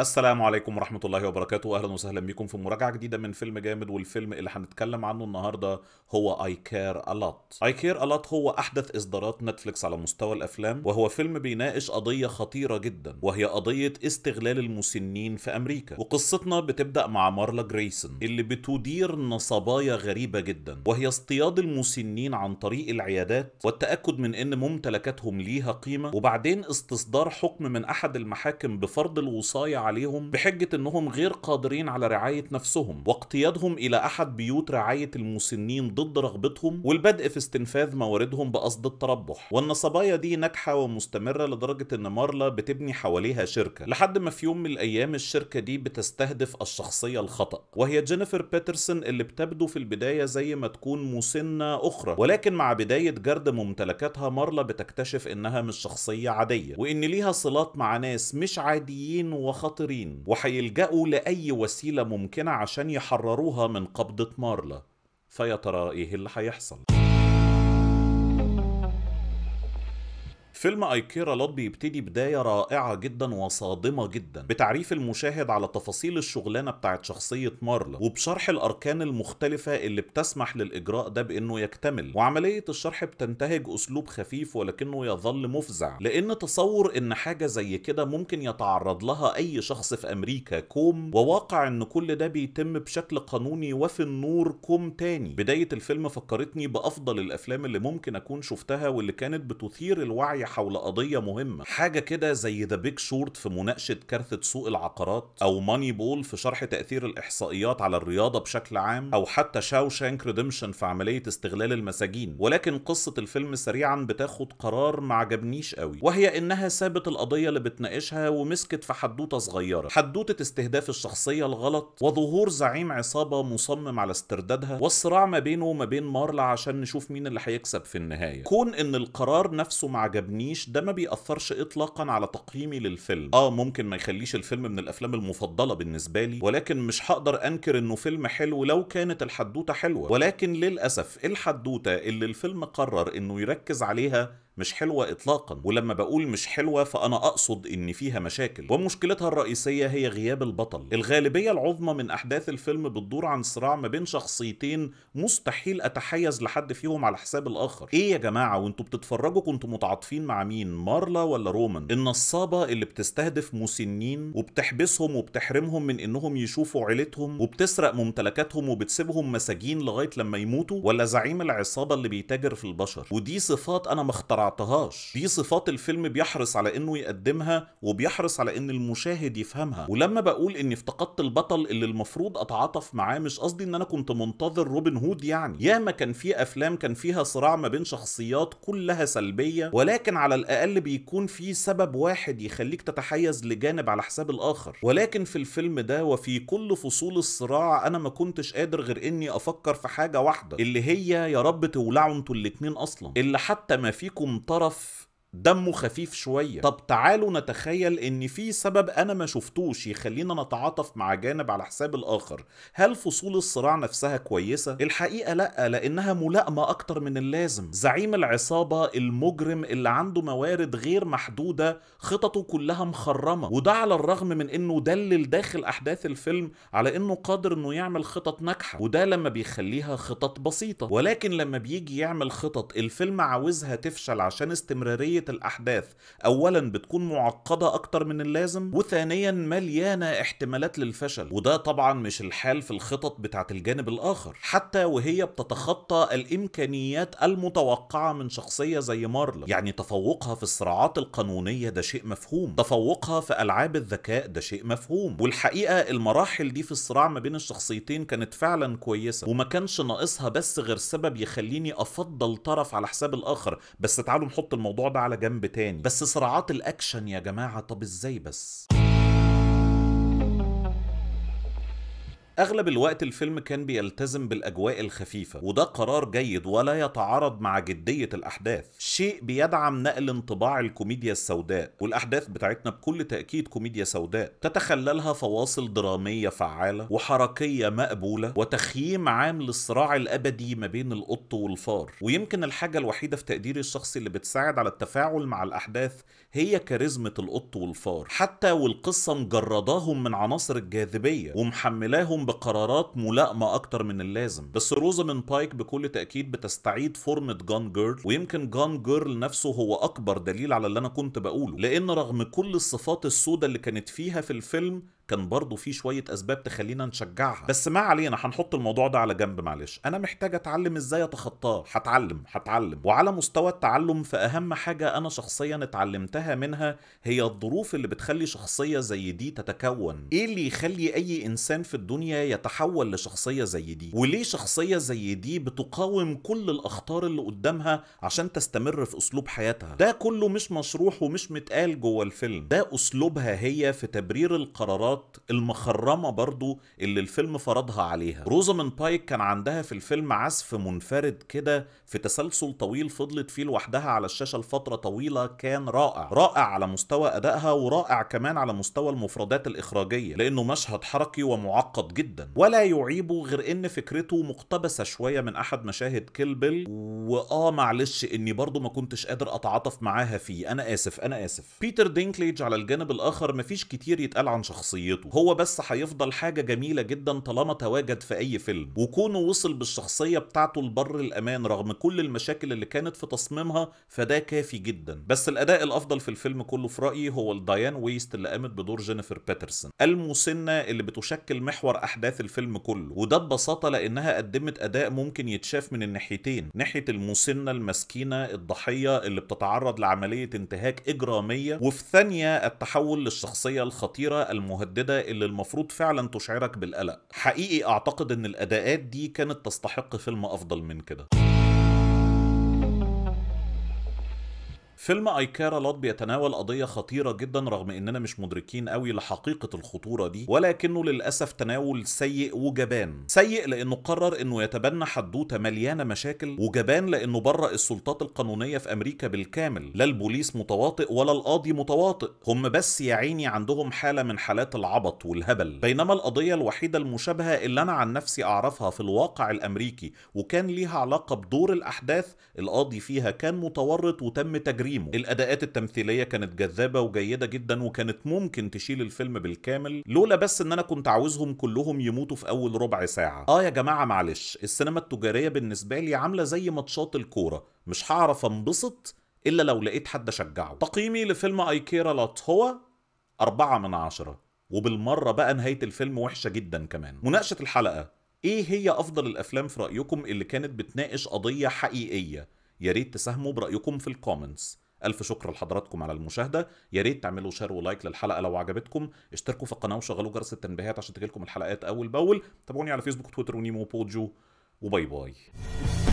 السلام عليكم ورحمة الله وبركاته أهلا وسهلا بكم في مراجعة جديدة من فيلم جامد والفيلم اللي هنتكلم عنه النهاردة هو I Care A Lot I Care A Lot هو أحدث إصدارات نتفليكس على مستوى الأفلام وهو فيلم بيناقش قضية خطيرة جدا وهي قضية استغلال المسنين في أمريكا وقصتنا بتبدأ مع مارلا جريسون اللي بتدير نصبايا غريبة جدا وهي اصطياد المسنين عن طريق العيادات والتأكد من إن ممتلكاتهم ليها قيمة وبعدين استصدار حكم من أحد المحاكم بفرض الوصاية عليهم بحجة انهم غير قادرين على رعاية نفسهم واقتيادهم الى احد بيوت رعاية المسنين ضد رغبتهم والبدء في استنفاذ مواردهم بقصد التربح وان صبايا دي ناجحة ومستمرة لدرجة ان مارلا بتبني حواليها شركة لحد ما في يوم من الايام الشركة دي بتستهدف الشخصية الخطأ وهي جينيفر بيترسون اللي بتبدو في البداية زي ما تكون مسنة اخرى ولكن مع بداية جرد ممتلكاتها مارلا بتكتشف انها مش شخصية عادية وان ليها صلات مع ناس مش عاديين وخطر الشاطرين وحيلجأوا لأي وسيلة ممكنة عشان يحرروها من قبضة مارلا فيا ترى إيه اللي هيحصل؟ فيلم ايكيرا لوت بيبتدي بداية رائعة جدا وصادمة جدا بتعريف المشاهد على تفاصيل الشغلانة بتاعت شخصية مارلا وبشرح الاركان المختلفة اللي بتسمح للاجراء ده بانه يكتمل وعملية الشرح بتنتهج اسلوب خفيف ولكنه يظل مفزع لان تصور ان حاجة زي كده ممكن يتعرض لها اي شخص في امريكا كوم وواقع ان كل ده بيتم بشكل قانوني وفي النور كوم تاني بداية الفيلم فكرتني بافضل الافلام اللي ممكن اكون شفتها واللي كانت بتثير الوعي حول قضيه مهمه حاجه كده زي ذا بيج شورت في مناقشه كارثه سوق العقارات او ماني بول في شرح تاثير الاحصائيات على الرياضه بشكل عام او حتى شاو شانك ريديمشن في عمليه استغلال المساجين ولكن قصه الفيلم سريعا بتاخد قرار ما عجبنيش قوي وهي انها سابت القضيه اللي بتناقشها ومسكت في حدوته صغيره حدوته استهداف الشخصيه الغلط وظهور زعيم عصابه مصمم على استردادها والصراع ما بينه وما بين مارلا عشان نشوف مين اللي هيكسب في النهايه كون ان القرار نفسه ما عجبنيش يعجبنيش ده ما بيأثرش إطلاقا على تقييمي للفيلم آه ممكن ما يخليش الفيلم من الأفلام المفضلة بالنسبة لي ولكن مش هقدر أنكر إنه فيلم حلو لو كانت الحدوتة حلوة ولكن للأسف الحدوتة اللي الفيلم قرر إنه يركز عليها مش حلوة إطلاقا ولما بقول مش حلوة فأنا أقصد إن فيها مشاكل ومشكلتها الرئيسية هي غياب البطل الغالبية العظمى من أحداث الفيلم بتدور عن صراع ما بين شخصيتين مستحيل أتحيز لحد فيهم على حساب الآخر إيه يا جماعة وانتوا بتتفرجوا كنتوا متعاطفين مع مين مارلا ولا رومان النصابة اللي بتستهدف مسنين وبتحبسهم وبتحرمهم من إنهم يشوفوا عيلتهم وبتسرق ممتلكاتهم وبتسيبهم مساجين لغاية لما يموتوا ولا زعيم العصابة اللي بيتاجر في البشر ودي صفات أنا مختار اخترعتهاش دي صفات الفيلم بيحرص على انه يقدمها وبيحرص على ان المشاهد يفهمها ولما بقول اني افتقدت البطل اللي المفروض اتعاطف معاه مش قصدي ان انا كنت منتظر روبن هود يعني ياما كان في افلام كان فيها صراع ما بين شخصيات كلها سلبيه ولكن على الاقل بيكون في سبب واحد يخليك تتحيز لجانب على حساب الاخر ولكن في الفيلم ده وفي كل فصول الصراع انا ما كنتش قادر غير اني افكر في حاجه واحده اللي هي يا رب تولعوا انتوا الاثنين اصلا اللي حتى ما فيكم طرف دمه خفيف شوية طب تعالوا نتخيل ان في سبب انا ما شفتوش يخلينا نتعاطف مع جانب على حساب الاخر هل فصول الصراع نفسها كويسة؟ الحقيقة لا لانها ملائمة اكتر من اللازم زعيم العصابة المجرم اللي عنده موارد غير محدودة خططه كلها مخرمة وده على الرغم من انه دلل داخل احداث الفيلم على انه قادر انه يعمل خطط ناجحة وده لما بيخليها خطط بسيطة ولكن لما بيجي يعمل خطط الفيلم عاوزها تفشل عشان استمرارية خلفية الأحداث أولا بتكون معقدة أكتر من اللازم وثانيا مليانة احتمالات للفشل وده طبعا مش الحال في الخطط بتاعة الجانب الآخر حتى وهي بتتخطى الإمكانيات المتوقعة من شخصية زي مارلا يعني تفوقها في الصراعات القانونية ده شيء مفهوم تفوقها في ألعاب الذكاء ده شيء مفهوم والحقيقة المراحل دي في الصراع ما بين الشخصيتين كانت فعلا كويسة وما كانش ناقصها بس غير سبب يخليني أفضل طرف على حساب الآخر بس تعالوا نحط الموضوع ده على جنب تاني بس صراعات الاكشن يا جماعه طب ازاي بس اغلب الوقت الفيلم كان بيلتزم بالاجواء الخفيفه وده قرار جيد ولا يتعارض مع جديه الاحداث شيء بيدعم نقل انطباع الكوميديا السوداء والاحداث بتاعتنا بكل تاكيد كوميديا سوداء تتخللها فواصل دراميه فعاله وحركيه مقبوله وتخييم عام للصراع الابدي ما بين القط والفار ويمكن الحاجه الوحيده في تقديري الشخصي اللي بتساعد على التفاعل مع الاحداث هي كاريزمة القط والفار حتى والقصة مجرداهم من عناصر الجاذبية ومحملاهم بقرارات ملائمه اكتر من اللازم بس روزا من بايك بكل تاكيد بتستعيد فورمه جان جيرل ويمكن جان جيرل نفسه هو اكبر دليل على اللي انا كنت بقوله لان رغم كل الصفات السوداء اللي كانت فيها في الفيلم كان برضه في شويه اسباب تخلينا نشجعها بس ما علينا هنحط الموضوع ده على جنب معلش انا محتاج اتعلم ازاي اتخطاه هتعلم هتعلم وعلى مستوى التعلم فاهم حاجه انا شخصيا اتعلمتها منها هي الظروف اللي بتخلي شخصيه زي دي تتكون ايه اللي يخلي اي انسان في الدنيا يتحول لشخصيه زي دي وليه شخصيه زي دي بتقاوم كل الاخطار اللي قدامها عشان تستمر في اسلوب حياتها ده كله مش مشروح ومش متقال جوه الفيلم ده اسلوبها هي في تبرير القرارات القرارات المخرمة برضو اللي الفيلم فرضها عليها روزامن بايك كان عندها في الفيلم عزف منفرد كده في تسلسل طويل فضلت فيه لوحدها على الشاشة لفترة طويلة كان رائع رائع على مستوى أدائها ورائع كمان على مستوى المفردات الإخراجية لأنه مشهد حركي ومعقد جدا ولا يعيبه غير إن فكرته مقتبسة شوية من أحد مشاهد كيلبل وآه معلش إني برضو ما كنتش قادر أتعاطف معاها فيه أنا آسف أنا آسف بيتر دينكليج على الجانب الآخر مفيش كتير يتقال عن شخصيته شخصيته هو بس هيفضل حاجة جميلة جدا طالما تواجد في أي فيلم وكونه وصل بالشخصية بتاعته لبر الأمان رغم كل المشاكل اللي كانت في تصميمها فده كافي جدا بس الأداء الأفضل في الفيلم كله في رأيي هو الديان ويست اللي قامت بدور جينيفر باترسون المسنة اللي بتشكل محور أحداث الفيلم كله وده ببساطة لأنها قدمت أداء ممكن يتشاف من الناحيتين ناحية المسنة المسكينة الضحية اللي بتتعرض لعملية انتهاك إجرامية وفي ثانية التحول للشخصية الخطيرة المهددة المتجدده اللي المفروض فعلا تشعرك بالقلق حقيقي اعتقد ان الاداءات دي كانت تستحق فيلم افضل من كده فيلم ايكارا لوت بيتناول قضيه خطيره جدا رغم اننا مش مدركين قوي لحقيقه الخطوره دي ولكنه للاسف تناول سيء وجبان سيء لانه قرر انه يتبنى حدوته مليانه مشاكل وجبان لانه برأ السلطات القانونيه في امريكا بالكامل لا البوليس متواطئ ولا القاضي متواطئ هم بس يا عيني عندهم حاله من حالات العبط والهبل بينما القضيه الوحيده المشابهه اللي انا عن نفسي اعرفها في الواقع الامريكي وكان ليها علاقه بدور الاحداث القاضي فيها كان متورط وتم تجريمه تقييمه الاداءات التمثيليه كانت جذابه وجيده جدا وكانت ممكن تشيل الفيلم بالكامل لولا بس ان انا كنت عاوزهم كلهم يموتوا في اول ربع ساعه اه يا جماعه معلش السينما التجاريه بالنسبه لي عامله زي ماتشات الكوره مش هعرف انبسط الا لو لقيت حد اشجعه تقييمي لفيلم ايكيرا لات هو أربعة من عشرة وبالمرة بقى نهاية الفيلم وحشة جدا كمان مناقشة الحلقة ايه هي افضل الافلام في رأيكم اللي كانت بتناقش قضية حقيقية يا ريت تساهموا برأيكم في الكومنتس الف شكر لحضراتكم على المشاهده ياريت تعملوا شير ولايك للحلقه لو عجبتكم اشتركوا في القناه وشغلوا جرس التنبيهات عشان تجيلكم الحلقات اول باول تابعوني على فيسبوك تويتر ونيمو بوجو وباي باي